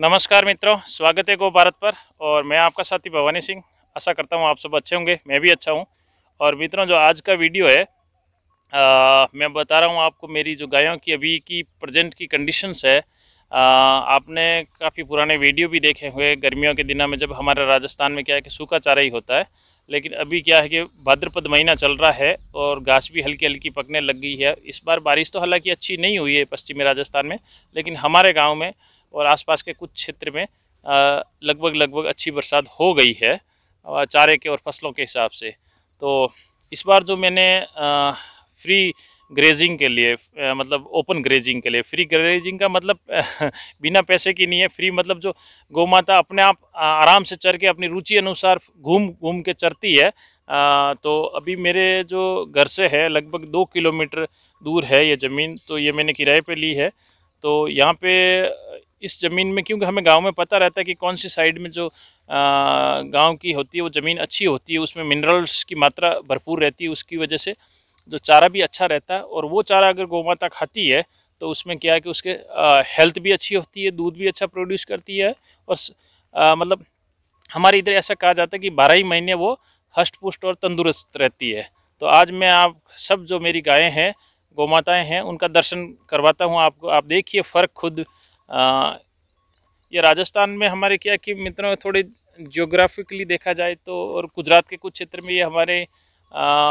नमस्कार मित्रों स्वागत है गो भारत पर और मैं आपका साथी भवानी सिंह आशा करता हूँ आप सब अच्छे होंगे मैं भी अच्छा हूँ और मित्रों जो आज का वीडियो है आ, मैं बता रहा हूँ आपको मेरी जो गायों की अभी की प्रजेंट की कंडीशंस है आ, आपने काफ़ी पुराने वीडियो भी देखे हुए गर्मियों के दिनों में जब हमारे राजस्थान में क्या है कि सूखा चारा ही होता है लेकिन अभी क्या है कि भाद्रपद महीना चल रहा है और घास भी हल्की हल्की पकने लग गई है इस बार बारिश तो हालांकि अच्छी नहीं हुई है पश्चिमी राजस्थान में लेकिन हमारे गाँव में और आसपास के कुछ क्षेत्र में लगभग लगभग अच्छी बरसात हो गई है चारे के और फसलों के हिसाब से तो इस बार जो मैंने फ्री ग्रेजिंग के लिए मतलब ओपन ग्रेजिंग के लिए फ्री ग्रेजिंग का मतलब बिना पैसे की नहीं है फ्री मतलब जो गौ माता अपने आप आराम से चर के अपनी रुचि अनुसार घूम घूम के चरती है तो अभी मेरे जो घर से है लगभग दो किलोमीटर दूर है ये ज़मीन तो ये मैंने किराए पे ली है तो यहाँ पे इस ज़मीन में क्योंकि हमें गांव में पता रहता है कि कौन सी साइड में जो गांव की होती है वो ज़मीन अच्छी होती है उसमें मिनरल्स की मात्रा भरपूर रहती है उसकी वजह से जो चारा भी अच्छा रहता है और वो चारा अगर गौ माता खाती है तो उसमें क्या है कि उसके हेल्थ भी अच्छी होती है दूध भी अच्छा प्रोड्यूस करती है और मतलब हमारे इधर ऐसा कहा जाता है कि बारह ही महीने वो हष्ट पुष्ट और तंदुरुस्त रहती है तो आज मैं आप सब जो मेरी गायें हैं गौ माताएँ हैं उनका दर्शन करवाता हूँ आपको आप देखिए फ़र्क खुद ये राजस्थान में हमारे क्या कि मित्रों थोड़े जोग्राफिकली देखा जाए तो और गुजरात के कुछ क्षेत्र में ये हमारे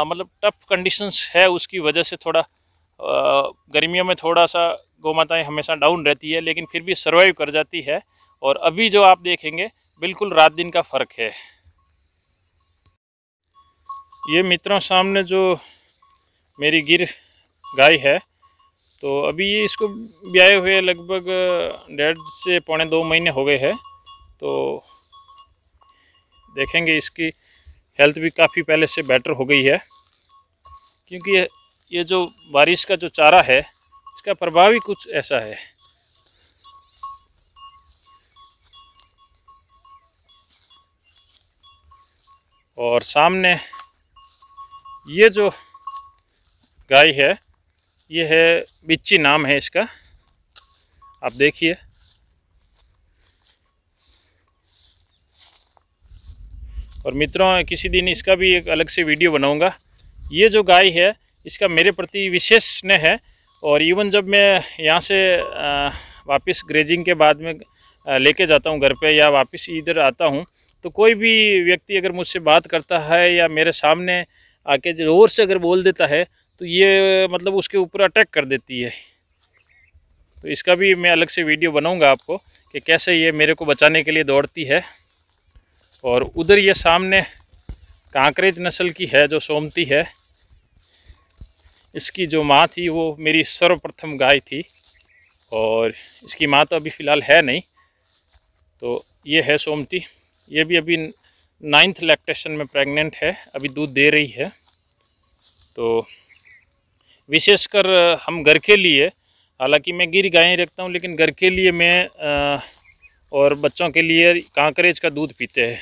मतलब टफ कंडीशंस है उसकी वजह से थोड़ा गर्मियों में थोड़ा सा गौ माताएँ हमेशा डाउन रहती है लेकिन फिर भी सर्वाइव कर जाती है और अभी जो आप देखेंगे बिल्कुल रात दिन का फ़र्क है ये मित्रों सामने जो मेरी गिर गाय है तो अभी ये इसको ब्याए हुए लगभग डेढ़ से पौने दो महीने हो गए हैं तो देखेंगे इसकी हेल्थ भी काफ़ी पहले से बेटर हो गई है क्योंकि ये जो बारिश का जो चारा है इसका प्रभाव ही कुछ ऐसा है और सामने ये जो गाय है ये है बिच्ची नाम है इसका आप देखिए और मित्रों किसी दिन इसका भी एक अलग से वीडियो बनाऊंगा ये जो गाय है इसका मेरे प्रति विशेष स्नेह है और इवन जब मैं यहाँ से वापस ग्रेजिंग के बाद में लेके जाता हूँ घर पे या वापस इधर आता हूँ तो कोई भी व्यक्ति अगर मुझसे बात करता है या मेरे सामने आके ज़ोर से अगर बोल देता है तो ये मतलब उसके ऊपर अटैक कर देती है तो इसका भी मैं अलग से वीडियो बनाऊंगा आपको कि कैसे ये मेरे को बचाने के लिए दौड़ती है और उधर ये सामने कांकरेज नस्ल की है जो सोमती है इसकी जो माँ थी वो मेरी सर्वप्रथम गाय थी और इसकी माँ तो अभी फ़िलहाल है नहीं तो ये है सोमती ये भी अभी नाइन्थ लैक्टेशन में प्रेग्नेंट है अभी दूध दे रही है तो विशेषकर हम घर के लिए हालांकि मैं गिर गायें रखता हूँ लेकिन घर के लिए मैं और बच्चों के लिए कांकरेज का दूध पीते हैं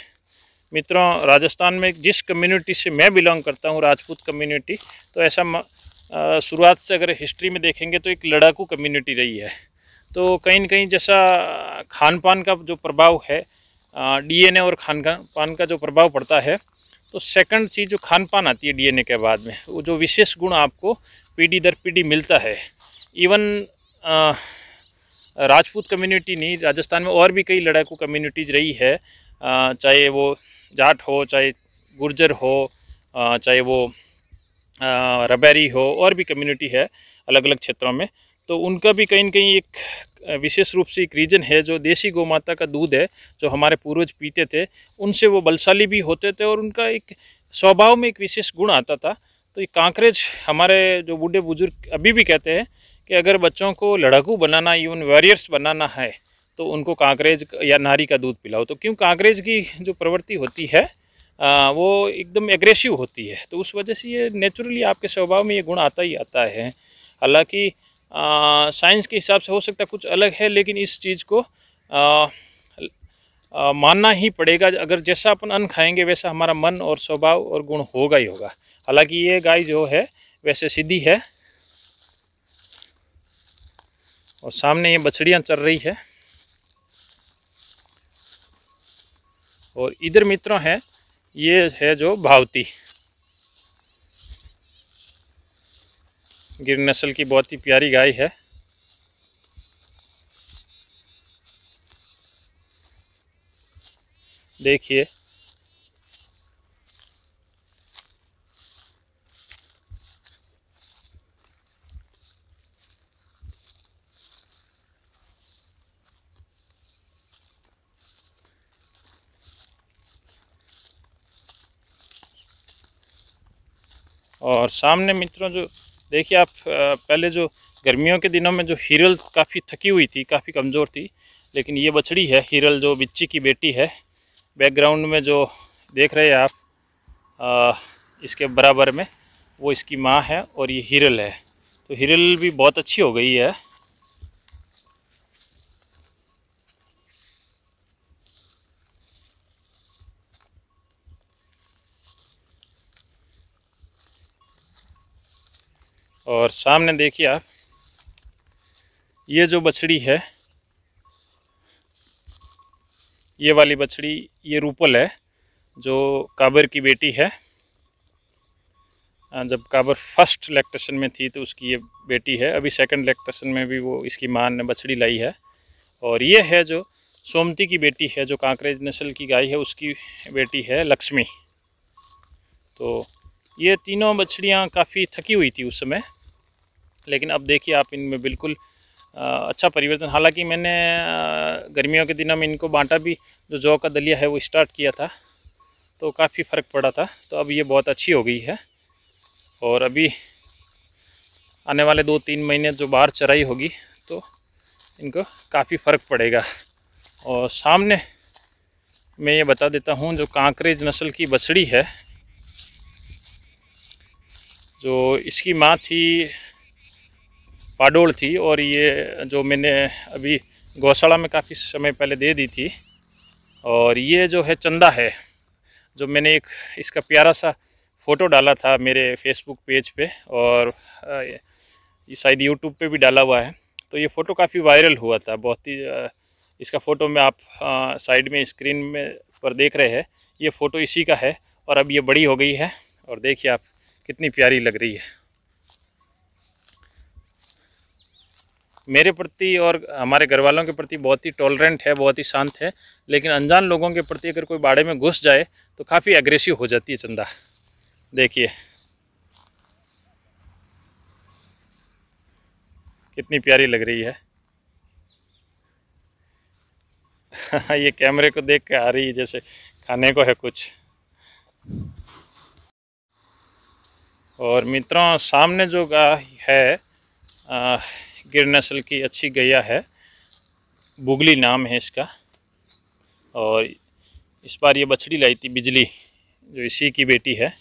मित्रों राजस्थान में जिस कम्युनिटी से मैं बिलोंग करता हूँ राजपूत कम्युनिटी तो ऐसा शुरुआत से अगर हिस्ट्री में देखेंगे तो एक लड़ाकू कम्युनिटी रही है तो कहीं ना कहीं जैसा खान पान का जो प्रभाव है डीएनए और खान पान का जो प्रभाव पड़ता है तो सेकंड चीज़ जो खान पान आती है डीएनए के बाद में वो जो विशेष गुण आपको पीढ़ी दर पीढ़ी मिलता है इवन राजपूत कम्युनिटी नहीं राजस्थान में और भी कई लड़ाकू कम्युनिटीज़ रही है चाहे वो जाट हो चाहे गुर्जर हो चाहे वो रबैरी हो और भी कम्युनिटी है अलग अलग क्षेत्रों में तो उनका भी कहीं ना कहीं एक विशेष रूप से एक रीजन है जो देसी गौ माता का दूध है जो हमारे पूर्वज पीते थे उनसे वो बलशाली भी होते थे और उनका एक स्वभाव में एक विशेष गुण आता था तो ये कांकरेज हमारे जो बूढ़े बुजुर्ग अभी भी कहते हैं कि अगर बच्चों को लड़ाकू बनाना इवन वॉरियर्स बनाना है तो उनको कांकरेज या नारी का दूध पिलाओ तो क्यों कांकरेज की जो प्रवृत्ति होती है आ, वो एकदम एग्रेसिव होती है तो उस वजह से ये नेचुरली आपके स्वभाव में ये गुण आता ही आता है हालांकि साइंस के हिसाब से हो सकता है कुछ अलग है लेकिन इस चीज़ को आ, आ, मानना ही पड़ेगा अगर जैसा अपन अन्न खाएंगे वैसा हमारा मन और स्वभाव और गुण होगा ही होगा हालांकि ये गाय जो है वैसे सीधी है और सामने ये बछड़ियाँ चल रही है और इधर मित्रों है ये है जो भावती गिर नस्ल की बहुत ही प्यारी गाय है देखिए और सामने मित्रों जो देखिए आप पहले जो गर्मियों के दिनों में जो हिरल काफ़ी थकी हुई थी काफ़ी कमज़ोर थी लेकिन ये बछड़ी है हिरल जो बिच्ची की बेटी है बैकग्राउंड में जो देख रहे हैं आप आ, इसके बराबर में वो इसकी माँ है और ये हिरल है तो हिरल भी बहुत अच्छी हो गई है और सामने देखिए आप ये जो बछड़ी है ये वाली बछड़ी ये रूपल है जो काबर की बेटी है हाँ, जब काबर फर्स्ट लैक्टेशन में थी तो उसकी ये बेटी है अभी सेकंड लैक्टेशन में भी वो इसकी माँ ने बछड़ी लाई है और ये है जो सोमती की बेटी है जो कांकरेज नस्ल की गाय है उसकी बेटी है लक्ष्मी तो ये तीनों बछड़ियाँ काफ़ी थकी हुई थी उस समय लेकिन अब देखिए आप इनमें बिल्कुल अच्छा परिवर्तन हालांकि मैंने गर्मियों के दिनों में इनको बांटा भी जो जौ का दलिया है वो स्टार्ट किया था तो काफ़ी फ़र्क पड़ा था तो अब ये बहुत अच्छी हो गई है और अभी आने वाले दो तीन महीने जो बाहर चराई होगी तो इनको काफ़ी फ़र्क पड़ेगा और सामने मैं ये बता देता हूँ जो कांकरेज नस्ल की बछड़ी है जो इसकी माँ थी पाडोल थी और ये जो मैंने अभी गौशाला में काफ़ी समय पहले दे दी थी और ये जो है चंदा है जो मैंने एक इसका प्यारा सा फ़ोटो डाला था मेरे फेसबुक पेज पे और ये शायद यूट्यूब पे भी डाला हुआ है तो ये फ़ोटो काफ़ी वायरल हुआ था बहुत ही इसका फ़ोटो में आप साइड में स्क्रीन में पर देख रहे हैं ये फ़ोटो इसी का है और अब ये बड़ी हो गई है और देखिए आप कितनी प्यारी लग रही है मेरे प्रति और हमारे घर वालों के प्रति बहुत ही टॉलरेंट है बहुत ही शांत है लेकिन अनजान लोगों के प्रति अगर कोई बाड़े में घुस जाए तो काफ़ी एग्रेसिव हो जाती है चंदा देखिए कितनी प्यारी लग रही है ये कैमरे को देख के आ रही है जैसे खाने को है कुछ और मित्रों सामने जो गाय है गिर नस्ल की अच्छी गैया है बुगली नाम है इसका और इस बार ये बछड़ी लाई थी बिजली जो इसी की बेटी है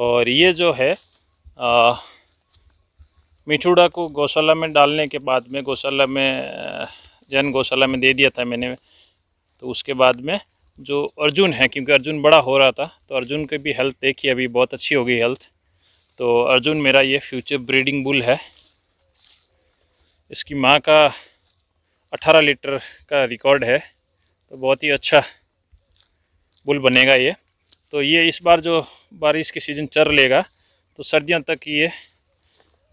और ये जो है मिठूड़ा को गौशाला में डालने के बाद में गौशाला में जैन गौशाला में दे दिया था मैंने तो उसके बाद में जो अर्जुन है क्योंकि अर्जुन बड़ा हो रहा था तो अर्जुन की भी हेल्थ देखी अभी बहुत अच्छी हो गई हेल्थ तो अर्जुन मेरा ये फ्यूचर ब्रीडिंग बुल है इसकी माँ का 18 लीटर का रिकॉर्ड है तो बहुत ही अच्छा बुल बनेगा ये तो ये इस बार जो बारिश के सीज़न चल लेगा तो सर्दियों तक ये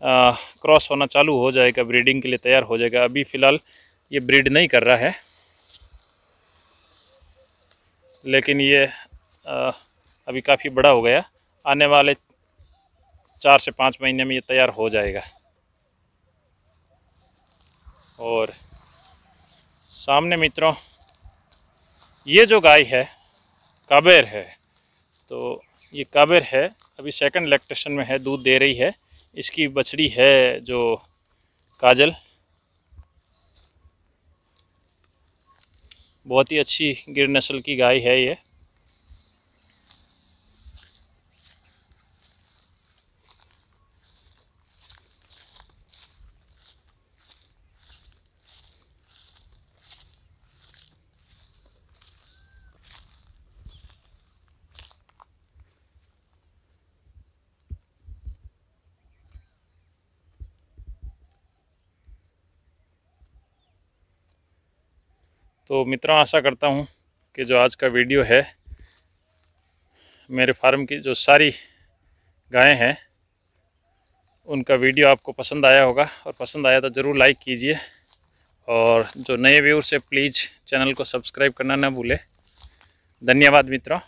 क्रॉस होना चालू हो जाएगा ब्रीडिंग के लिए तैयार हो जाएगा अभी फ़िलहाल ये ब्रीड नहीं कर रहा है लेकिन ये आ, अभी काफ़ी बड़ा हो गया आने वाले चार से पाँच महीने में ये तैयार हो जाएगा और सामने मित्रों ये जो गाय है काबेर है तो ये काबिर है अभी सेकंड लैक्टेशन में है दूध दे रही है इसकी बछड़ी है जो काजल बहुत ही अच्छी गिर नस्ल की गाय है ये तो मित्रों आशा करता हूँ कि जो आज का वीडियो है मेरे फार्म की जो सारी गायें हैं उनका वीडियो आपको पसंद आया होगा और पसंद आया तो ज़रूर लाइक कीजिए और जो नए व्यूअर्स है प्लीज़ चैनल को सब्सक्राइब करना ना भूलें धन्यवाद मित्रों